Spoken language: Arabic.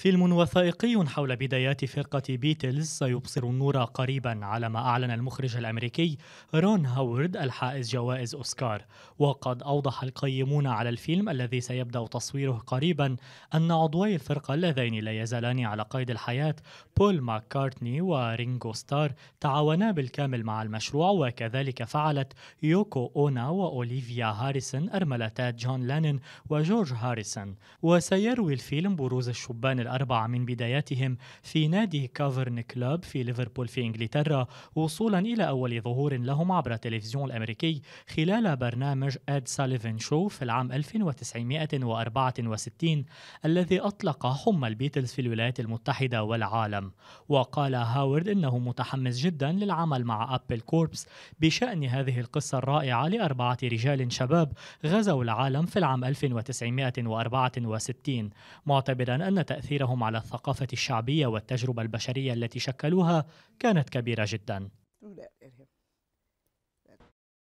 فيلم وثائقي حول بدايات فرقة بيتلز سيبصر النور قريبا على ما أعلن المخرج الأمريكي رون هاورد الحائز جوائز أوسكار وقد أوضح القيمون على الفيلم الذي سيبدأ تصويره قريبا أن عضوي الفرقة اللذين لا يزالان على قيد الحياة بول ماكارتني ورينجو ستار تعاونا بالكامل مع المشروع وكذلك فعلت يوكو أونا وأوليفيا هاريسون أرملتا جون لانن وجورج هاريسون وسيروي الفيلم بروز الشبان الأربعة من بداياتهم في نادي كافرن كلوب في ليفربول في إنجلترا وصولا إلى أول ظهور لهم عبر التلفزيون الأمريكي خلال برنامج أد ساليفن شو في العام 1964 الذي أطلق حمى البيتلز في الولايات المتحدة والعالم وقال هاورد إنه متحمس جدا للعمل مع أبل كوربس بشأن هذه القصة الرائعة لأربعة رجال شباب غزوا العالم في العام 1964 معتبرا أن تأثير تأثيرهم على الثقافة الشعبية والتجربة البشرية التي شكلوها كانت كبيرة جدا